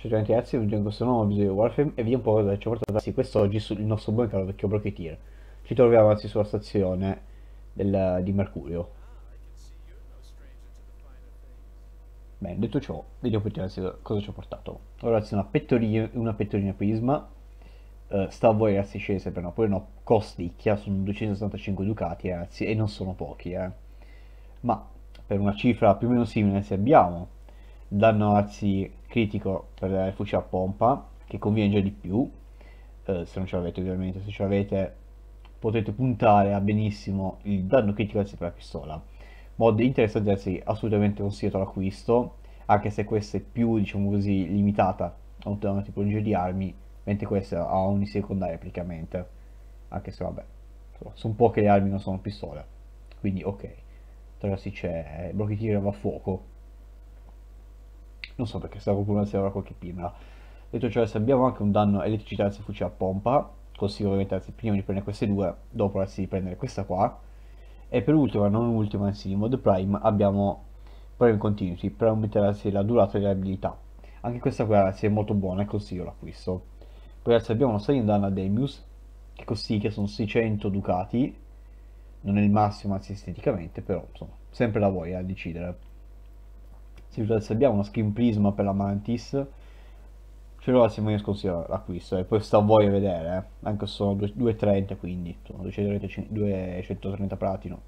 Certamente cioè, ragazzi, aggiungo questo nuovo episodio di Warframe e vi un po' cosa ci ha portato a sì quest'oggi sul nostro buon caro vecchio Brocketeer. Ci troviamo anzi sulla stazione del, di Mercurio. Bene, detto ciò, vediamo poi cosa ci ha portato. Allora ragazzi, una pettorina, una pettorina prisma, uh, sta a voi ragazzi scese per no, poi no, costicchia, sono 265 ducati ragazzi e non sono pochi eh. Ma per una cifra più o meno simile se abbiamo, danno ragazzi critico per il fucile a pompa che conviene già di più eh, se non ce l'avete ovviamente se ce l'avete potete puntare a benissimo il danno critico del per la pistola mod interessante anzi assolutamente consiglio l'acquisto anche se questa è più diciamo così limitata a una tipologia di armi mentre questa ha ogni secondaria praticamente anche se vabbè sono poche le armi non sono pistole quindi ok tra si c'è eh, blocchi tiro va a fuoco non so perché stavo popolazione avrà qualche pinna. Detto ciò, se abbiamo anche un danno elettricità anzi fucile a pompa, consiglio ovviamente anzi prima di prendere queste due, dopo anzi di prendere questa qua. E per ultima, non ultima, anzi di mod prime, abbiamo prime continuity per aumentare anzi, la durata delle abilità. Anche questa qua ragazzi è molto buona e consiglio l'acquisto. Poi ragazzi abbiamo una in danno a Demius, che così che sono 600 ducati, non è il massimo anzi esteticamente, però insomma, sempre la voglia a decidere se abbiamo una skin prisma per la Mantis, ce l'ho la settimana scorsa l'acquisto e poi sta a voi a vedere, eh. anche se sono 2,30 quindi, sono 230, platino,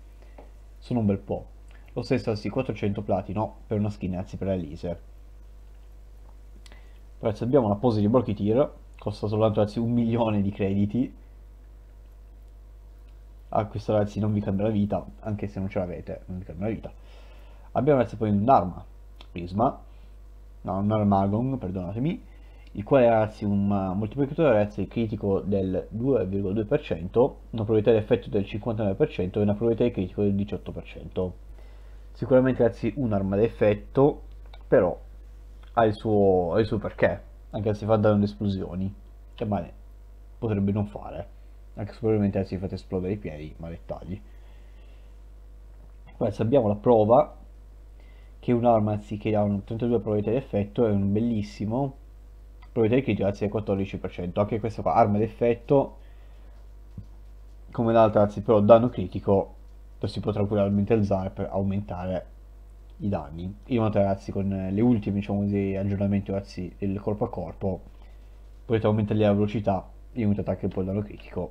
sono un bel po'. Lo stesso sì, 400 platino per una skin, anzi per Elise. Ragazzi abbiamo una pose di Brocketeer, costa soltanto ragazzi un milione di crediti. A questo ragazzi non vi cambia la vita, anche se non ce l'avete, non vi cambia la vita. Abbiamo ragazzi poi un'arma, Prisma, no, non armagon, perdonatemi, il quale ha anzi un uh, moltiplicatore razzi critico del 2,2%, una probabilità di effetto del 59% e una probabilità di critico del 18%. Sicuramente razzi un'arma d'effetto, però ha il, suo, ha il suo perché, anche se fa danno ad esplosioni, che male potrebbe non fare, anche se probabilmente razzi fate esplodere i piedi, ma dettagli. Poi abbiamo la prova che è un Ormancy che ha un 32 probabilità di effetto è un bellissimo probabilità di critico grazie al 14%. Anche questa qua, arma d'effetto, come l'altra, anzi però danno critico, lo si potrà pure alzare per aumentare i danni. Io noto ragazzi con le ultime diciamo così, aggiornamenti ragazzi, del corpo a corpo, potete aumentare la velocità, e aumentate anche un po' il danno critico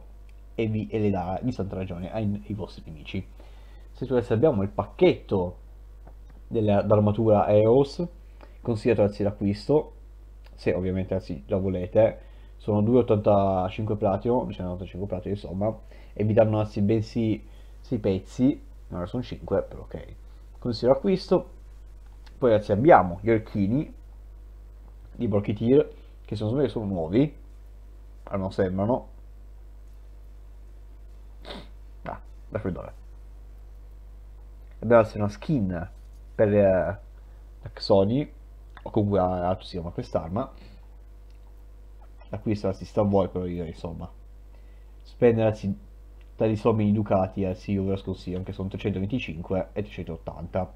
e, vi, e le dà di santa ragione ai, ai vostri nemici. Se tu adesso abbiamo il pacchetto dell'armatura Eos, consigliateci l'acquisto, se ovviamente sì, la volete, sono 2,85 platino, 2,85 platino insomma, e vi danno anzi ben 6 pezzi, ora sono 5, però ok, consiglio acquisto, poi ragazzi abbiamo gli orchini di Borkitir, che sono, sono, nuovi, ma non sembrano, ah, da qui Abbiamo anzi una skin per eh, Sony o comunque altro si chiama quest'arma la cui si sta a voi però io insomma spendere tali somme di ducati al CEO ve lo sconsiglio anche sono 325 e 380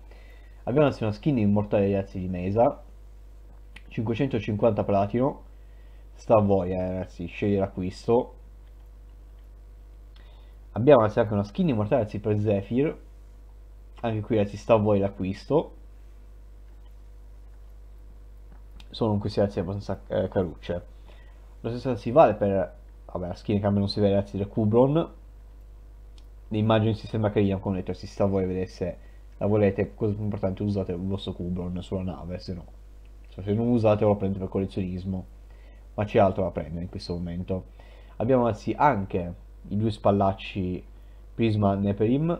abbiamo anzi una skin immortale ragazzi di Mesa 550 platino sta a voi eh, ragazzi scegliere acquisto abbiamo anzi anche una skin immortale ragazzi per Zephyr anche qui resiste eh, a voi l'acquisto sono in queste razze abbastanza eh, carucce lo stesso si vale per vabbè la skin in cambio non si vede le razze del Cubron l'immagine si sembra carina come detto si sta a voi vedere se la volete cosa più importante usate il vostro Kubron sulla nave se no cioè, se non usate lo prendete per collezionismo ma c'è altro da prendere in questo momento abbiamo anzi anche i due spallacci Prisma Neperim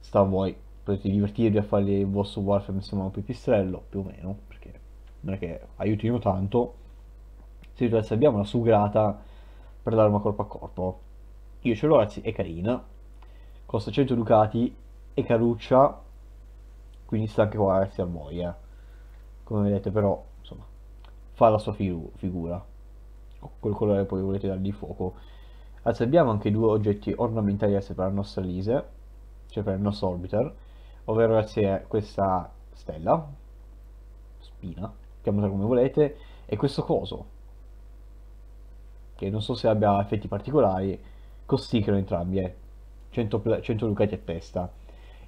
sta a voi potete divertirvi a fare il vostro Warframe insieme a un pipistrello, più o meno, perché non è che aiutino tanto. Se adesso abbiamo una sugrata per l'arma corpo a corpo. Io ce l'ho, ragazzi, è carina, costa 100 ducati, e caruccia, quindi sta anche qua, ragazzi, al boia. Eh. Come vedete però, insomma, fa la sua figu figura, col colore poi volete dargli fuoco. Adesso abbiamo anche due oggetti ornamentali per la nostra Lise, cioè per il nostro Orbiter, ovvero c'è questa stella, spina, chiamatela come volete, e questo coso, che non so se abbia effetti particolari, costicano entrambi, 100, 100 lucati a testa.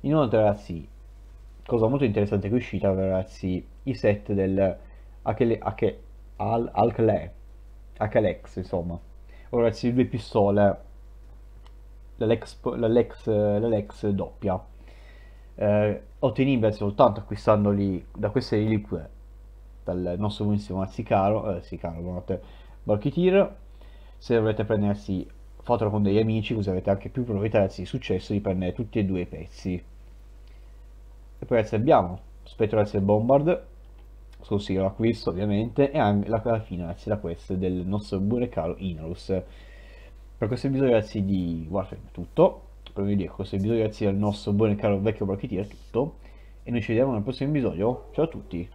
Inoltre ragazzi, cosa molto interessante che è uscita, ragazzi, i set del Achele, Ache, insomma. Ora ragazzi, due pistole, l'Alex doppia eh, ottenibile soltanto acquistandoli da queste reliquie dal nostro buonissimo Arsicaro, eh, Sicaro, buonanotte, Barchitir, se volete prendersi fatelo con degli amici così avete anche più probabilità di successo di prendere tutti e due i pezzi. E poi adesso abbiamo Spectral Axe Bombard, sconsiglio l'acquisto ovviamente, e anche la, fine grazie la quest del nostro buon caro Inarus. Per questo episodio ragazzi di Warframe è tutto, Proprio lì, questo episodio grazie al nostro buon e caro vecchio Marketeer è tutto. E noi ci vediamo nel prossimo episodio. Ciao a tutti!